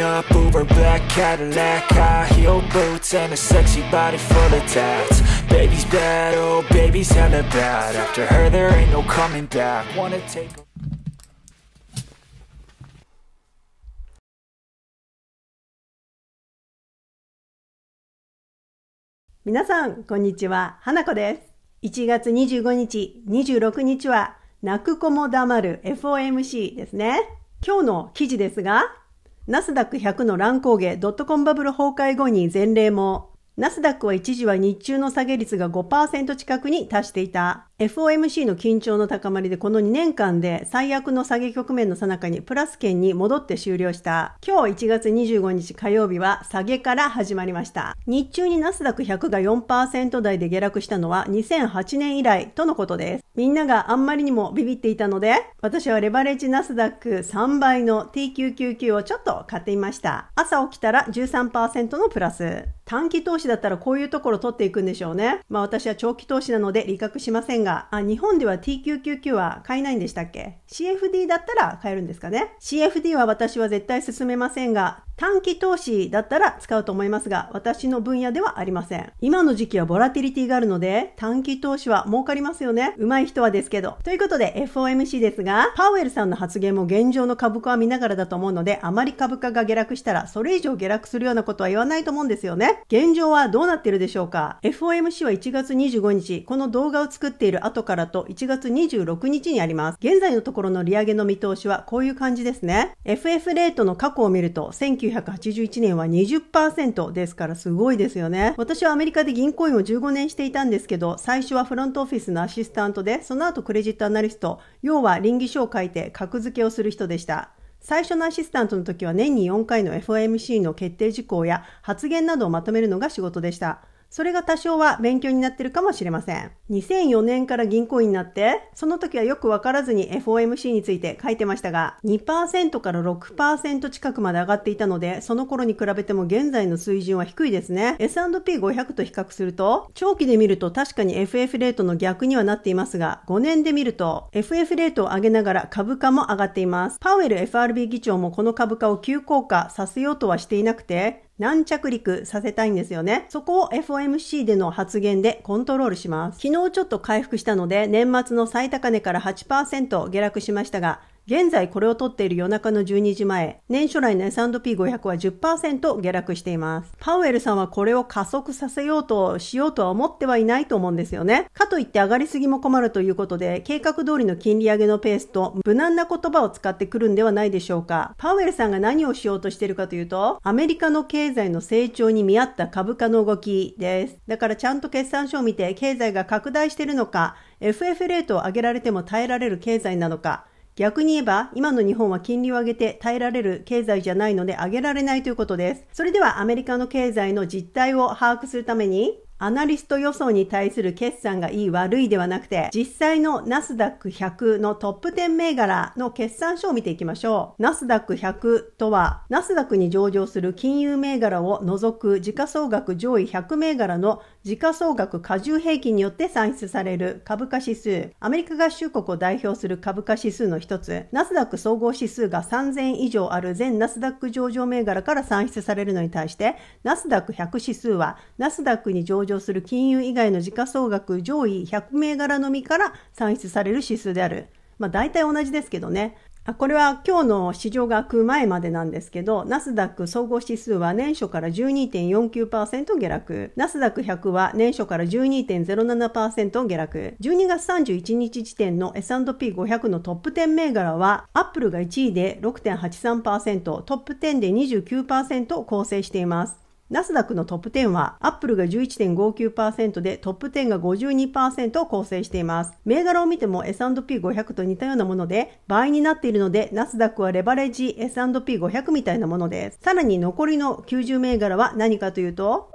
up Uber black Cadillac High heel boots and a sexy body full of tats Baby's bad, oh baby's hella bad After her there ain't no coming back Wanna take a 皆さん、こんにちは。花子です。1月25日、26日は、泣く子も黙る FOMC ですね。今日の記事ですが、ナスダック100の乱高下ドットコンバブル崩壊後に前例も、ナスダックは一時は日中の下げ率が5%近くに達していた。FOMC の緊張の高まりでこの2年間で最悪の下げ局面の最中にプラス圏に戻って終了した今日1月25日火曜日は下げから始まりました日中にナスダック100が4%台で下落したのは2008年以来とのことですみんながあんまりにもビビっていたので私はレバレッジナスダック3倍の TQQQ をちょっと買ってみました朝起きたら13%のプラス短期投資だったらこういうところ取っていくんでしょうねまあ私は長期投資なので理覚しませんがが、あ、日本では t 9 9 9は買えないんでしたっけ ?CFD だったら買えるんですかね ?CFD は私は絶対進めませんが、短期投資だったら使うと思いますが、私の分野ではありません。今の時期はボラティリティがあるので、短期投資は儲かりますよね。上手い人はですけど。ということで FOMC ですが、パウエルさんの発言も現状の株価は見ながらだと思うので、あまり株価が下落したら、それ以上下落するようなことは言わないと思うんですよね。現状はどうなってるでしょうか ?FOMC は1月25日、この動画を作っているる後からと1月26日にあります。現在のところの利上げの見通しはこういう感じですね。FF レートの過去を見ると、1981年は20%ですからすごいですよね。私はアメリカで銀行員を15年していたんですけど、最初はフロントオフィスのアシスタントで、その後クレジットアナリスト、要は倫理書を書いて格付けをする人でした。最初のアシスタントの時は年に4回の FOMC の決定事項や発言などをまとめるのが仕事でした。それが多少は勉強になってるかもしれません。2004年から銀行員になって、その時はよくわからずに FOMC について書いてましたが、2%から6%近くまで上がっていたので、その頃に比べても現在の水準は低いですね。S&P500 と比較すると、長期で見ると確かに FF レートの逆にはなっていますが、5年で見ると、FF レートを上げながら株価も上がっています。パウエル FRB 議長もこの株価を急降下させようとはしていなくて、軟着陸させたいんですよね。そこを FOMC での発言でコントロールします。昨日ちょっと回復したので、年末の最高値から8%下落しましたが、現在これを取っている夜中の12時前、年初来の S&P500 は10%下落しています。パウエルさんはこれを加速させようとしようとは思ってはいないと思うんですよね。かといって上がりすぎも困るということで、計画通りの金利上げのペースと無難な言葉を使ってくるんではないでしょうか。パウエルさんが何をしようとしているかというと、アメリカの経済の成長に見合った株価の動きです。だからちゃんと決算書を見て経済が拡大しているのか、FF レートを上げられても耐えられる経済なのか、逆に言えば、今の日本は金利を上げて耐えられる経済じゃないので上げられないということです。それではアメリカの経済の実態を把握するために、アナリスト予想に対する決算が良い悪いではなくて、実際のナスダック100のトップ10銘柄の決算書を見ていきましょう。ナスダック100とは、ナスダックに上場する金融銘柄を除く時価総額上位100銘柄の時価総額加重平均によって算出される株価指数、アメリカ合衆国を代表する株価指数の一つ、ナスダック総合指数が3000以上ある全ナスダック上場銘柄から算出されるのに対して、ナスダック100指数は、ナスダックに上場上する金融以外の時価総額上位100銘柄のみから算出される指数である。まあ大体同じですけどね。これは今日の市場が空く前までなんですけど、ナスダック総合指数は年初から12.49%下落、ナスダック100は年初から12.07%下落、12月31日時点の S&P500 のトップ10銘柄は、アップルが1位で6.83%、トップ10で29%を構成しています。ナスダックのトップ10は、アップルが11.59%で、トップ10が52%を構成しています。銘柄を見ても S&P500 と似たようなもので、倍になっているので、ナスダックはレバレッジ S&P500 みたいなものです。さらに残りの90銘柄は何かというと、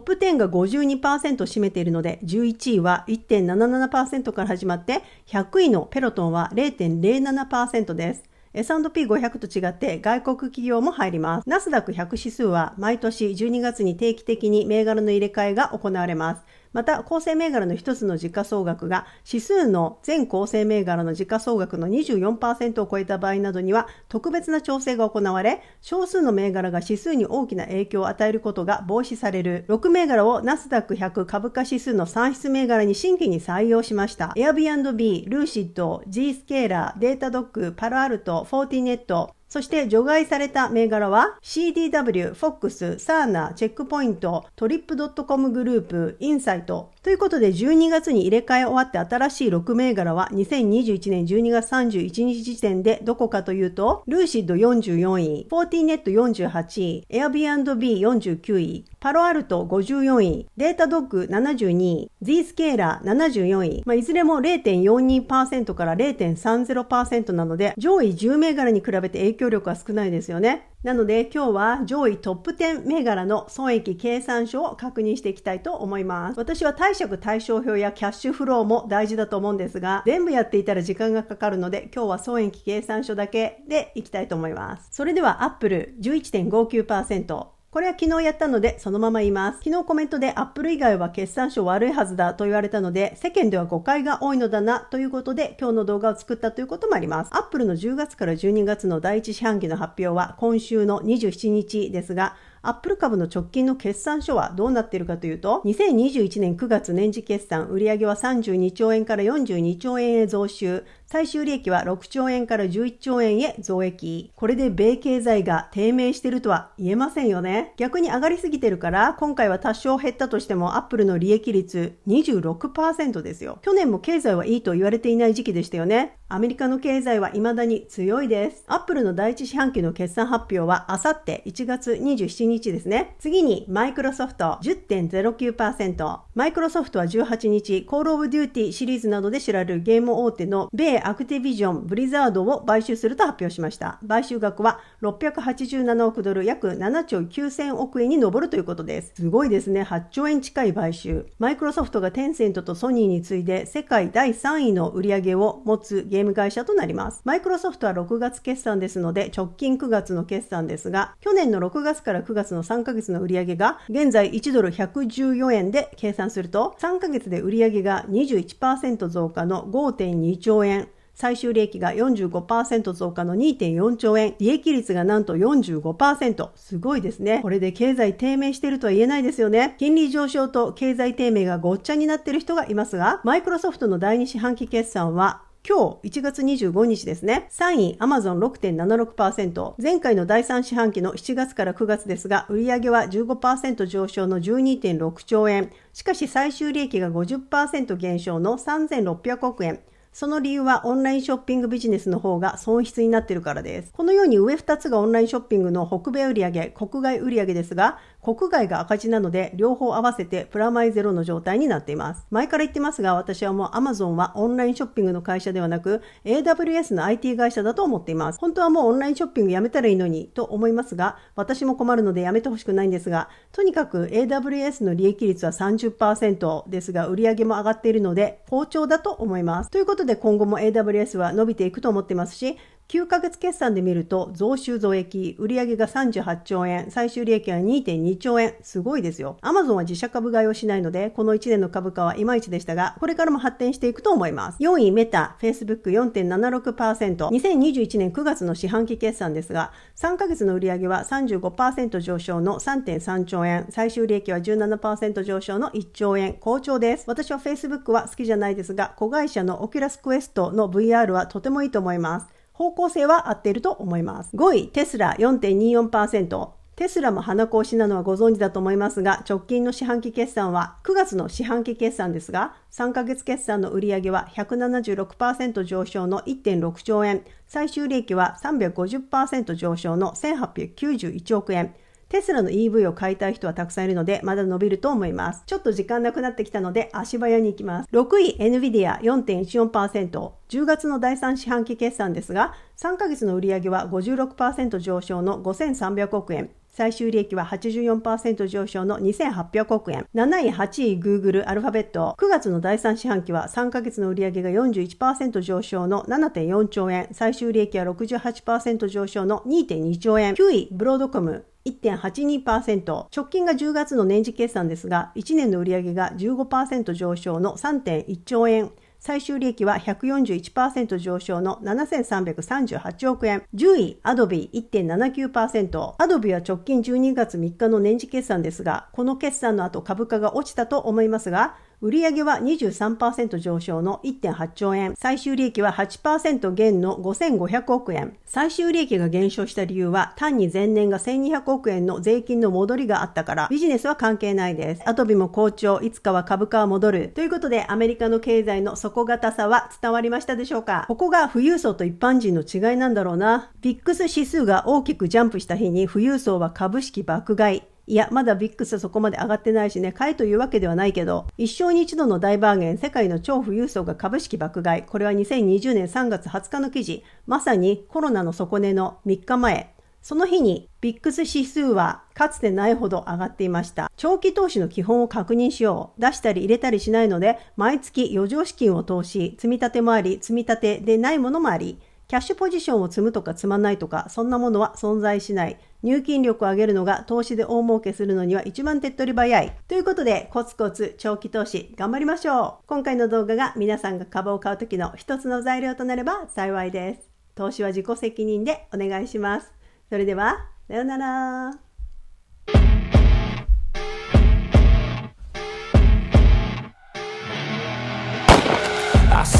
ップ10が52%を占めているので、11位は1.77%から始まって、100位のペロトンは0.07%です。S&P500 と違って外国企業も入ります。ナスダック100指数は毎年12月に定期的に銘柄の入れ替えが行われます。また、構成銘柄の一つの時価総額が指数の全構成銘柄の時価総額の24%を超えた場合などには特別な調整が行われ、少数の銘柄が指数に大きな影響を与えることが防止される6銘柄をナスダック100株価指数の算出銘柄に新規に採用しました。Airbnb、ルーシッド、G スケーラー、データドック、パ a アルト、フォーティネット、そして除外された銘柄は CDW、FOX、サーナ、チェックポイント、トリップドットコムグループ、インサイト。ということで12月に入れ替え終わって新しい6銘柄は2021年12月31日時点でどこかというと、ルーシッド44位、フォーティネット48位、Airbnb49 位、パロアルト54位、データドッグ72位、Z スケーラー74位、まあ、いずれも0.42%から0.30%なので、上位10銘柄に比べて影響響力は少ないですよね。なので今日は上位トップ10銘柄の損益計算書を確認していきたいと思います。私は貸借対照表やキャッシュフローも大事だと思うんですが、全部やっていたら時間がかかるので、今日は損益計算書だけでいきたいと思います。それでは Apple11.59%、これは昨日やったのでそのまま言います。昨日コメントで Apple 以外は決算書悪いはずだと言われたので世間では誤解が多いのだなということで今日の動画を作ったということもあります。Apple の10月から12月の第1四半期の発表は今週の27日ですがアップル株の直近の決算書はどうなっているかというと、2021年9月年次決算、売上は32兆円から42兆円へ増収、最終利益は6兆円から11兆円へ増益。これで米経済が低迷してるとは言えませんよね。逆に上がりすぎてるから、今回は多少減ったとしても、アップルの利益率26%ですよ。去年も経済はいいと言われていない時期でしたよね。アメリカの経済は未だに強いです。アップルの第一四半期の決算発表は、あさって1月27日日ですね。次に、マイクロソフト10.09%。マイクロソフトは18日、コールオブデューティシリーズなどで知られるゲーム大手の米アクティビジョン、ブリザードを買収すると発表しました。買収額は687億ドル、約7兆9000億円に上るということです。すごいですね。8兆円近い買収。マイクロソフトがテンセントとソニーに次いで世界第3位の売り上げを持つゲーム会社となります。マイクロソフトは6月決算ですので、直近9月の決算ですが、去年の6月から9月月の3ヶ月の売上が、現在1ドル114円で計算すると、3ヶ月で売り上げが21%増加の5.2兆円。最終利益が45%増加の2.4兆円、利益率がなんと45%。すごいですね。これで経済低迷しているとは言えないですよね。金利上昇と経済低迷がごっちゃになっている人がいますが、マイクロソフトの第2四半期決算は、今日1月25日ですね。3位、アマゾン6.76%。前回の第3四半期の7月から9月ですが、売上は15%上昇の12.6兆円。しかし最終利益が50%減少の3600億円。その理由はオンラインショッピングビジネスの方が損失になっているからです。このように上2つがオンラインショッピングの北米売上、国外売上ですが、国外が赤字なので、両方合わせてプラマイゼロの状態になっています。前から言ってますが、私はもう Amazon はオンラインショッピングの会社ではなく、AWS の IT 会社だと思っています。本当はもうオンラインショッピングやめたらいいのにと思いますが、私も困るのでやめてほしくないんですが、とにかく AWS の利益率は30%ですが、売上も上がっているので、好調だと思います。ということで今後も AWS は伸びていくと思ってますし、9ヶ月決算で見ると、増収増益、売上が38兆円、最終利益は2.2兆円。すごいですよ。アマゾンは自社株買いをしないので、この1年の株価はいまいちでしたが、これからも発展していくと思います。4位、メタ、Facebook4.76%、2021年9月の四半期決算ですが、3ヶ月の売上は35%上昇の3.3兆円、最終利益は17%上昇の1兆円、好調です。私は Facebook は好きじゃないですが、子会社の Oculus Quest の VR はとてもいいと思います。方向性は合っていると思います。5位、テスラ4.24%。テスラも花子しなのはご存知だと思いますが、直近の四半期決算は、9月の四半期決算ですが、3ヶ月決算の売上は176%上昇の1.6兆円、最終利益は350%上昇の1891億円、テスラの EV を買いたい人はたくさんいるので、まだ伸びると思います。ちょっと時間なくなってきたので、足早に行きます。6位、NVIDIA4.14%。10月の第3四半期決算ですが、3ヶ月の売上は56%上昇の5300億円。最終利益は84%上昇の2800億円。7位、8位、Google、アルファベット。9月の第3四半期は3ヶ月の売上が41%上昇の7.4兆円。最終利益は68%上昇の2.2兆円。9位、ブロードコム。1.82%直近が10月の年次決算ですが1年の売上が15%上昇の3.1兆円最終利益は141%上昇の7338億円。10位、アドビー1.79%。アドビーは直近12月3日の年次決算ですが、この決算の後株価が落ちたと思いますが、売上は23%上昇の1.8兆円、最終利益は8%減の5500億円。最終利益が減少した理由は、単に前年が1200億円の税金の戻りがあったから、ビジネスは関係ないです。アトビも好調、いつかは株価は戻る。ということで、アメリカの経済の底堅さは伝わりましたでしょうかここが富裕層と一般人の違いなんだろうな。ビックス指数が大きくジャンプした日に富裕層は株式爆買い。いや、まだビックスそこまで上がってないしね、買えというわけではないけど、一生に一度の大バーゲン、世界の超富裕層が株式爆買い。これは2020年3月20日の記事。まさにコロナの底根の3日前。その日にビックス指数はかつてないほど上がっていました。長期投資の基本を確認しよう。出したり入れたりしないので、毎月余剰資金を投資、積み立てもあり、積み立てでないものもあり、キャッシュポジションを積むとか積まないとか、そんなものは存在しない。入金力を上げるのが投資で大儲けするのには一番手っ取り早い。ということで、コツコツ長期投資頑張りましょう。今回の動画が皆さんが株を買う時の一つの材料となれば幸いです。投資は自己責任でお願いします。それでは、さようなら。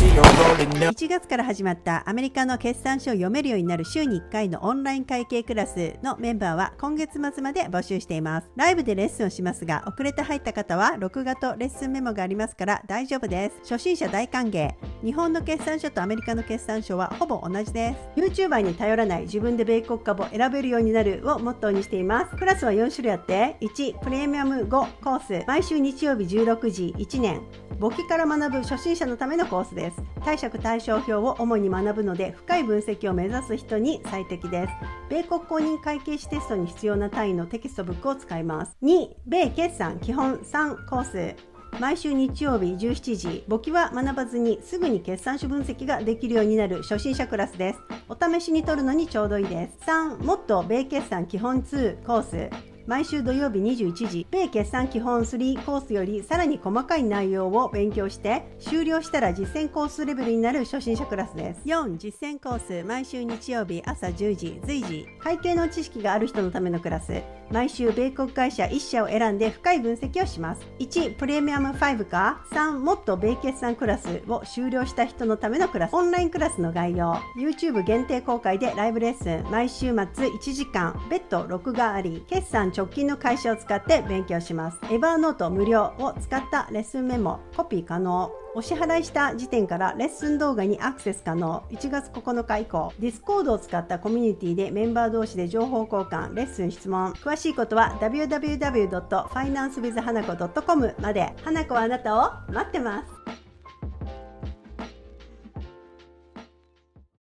1月から始まったアメリカの決算書を読めるようになる週に1回のオンライン会計クラスのメンバーは今月末まで募集しています。ライブでレッスンをしますが、遅れて入った方は録画とレッスンメモがありますから大丈夫です。初心者大歓迎。日本の決算書とアメリカの決算書はほぼ同じです YouTuber に頼らない自分で米国株を選べるようになるをモットーにしていますクラスは4種類あって1プレミアム5コース毎週日曜日16時1年簿記から学ぶ初心者のためのコースです貸借対照表を主に学ぶので深い分析を目指す人に最適です米国公認会計士テストに必要な単位のテキストブックを使います2米決算基本3コース毎週日曜日17時簿記は学ばずにすぐに決算書分析ができるようになる初心者クラスですお試しに取るのにちょうどいいです3もっと米決算基本2コース毎週土曜日21時米決算基本3コースよりさらに細かい内容を勉強して終了したら実践コースレベルになる初心者クラスです4実践コース毎週日曜日朝10時随時会計の知識がある人のためのクラス毎週米国会社1社を選んで深い分析をします1プレミアム5か3もっと米決算クラスを終了した人のためのクラスオンラインクラスの概要 YouTube 限定公開でライブレッスン毎週末1時間別途録画あり決算直近の会社を使って勉強しますエバーノート無料を使ったレッスンメモコピー可能お支払いした時点からレッスン動画にアクセス可能1月9日以降 Discord を使ったコミュニティでメンバー同士で情報交換レッスン質問詳しいことは www.financewithhanako.com まで花子はあなたを待ってます